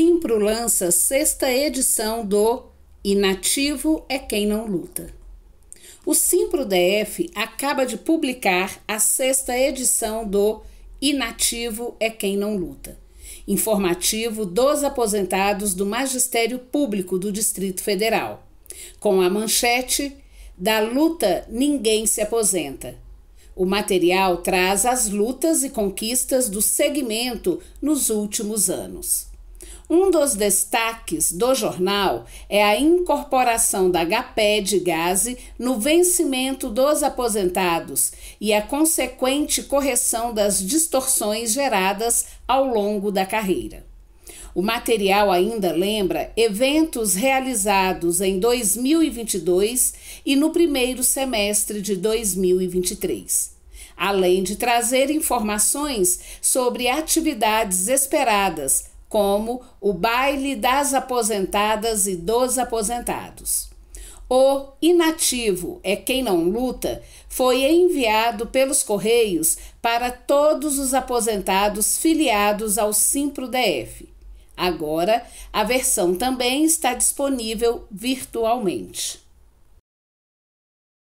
Simpro lança sexta edição do Inativo é quem não luta. O Simpro DF acaba de publicar a sexta edição do Inativo é quem não luta, informativo dos aposentados do Magistério Público do Distrito Federal, com a manchete Da luta ninguém se aposenta. O material traz as lutas e conquistas do segmento nos últimos anos. Um dos destaques do jornal é a incorporação da de Gase no vencimento dos aposentados e a consequente correção das distorções geradas ao longo da carreira. O material ainda lembra eventos realizados em 2022 e no primeiro semestre de 2023 além de trazer informações sobre atividades esperadas como o baile das aposentadas e dos aposentados. O inativo é quem não luta foi enviado pelos Correios para todos os aposentados filiados ao SIMPRO-DF. Agora, a versão também está disponível virtualmente.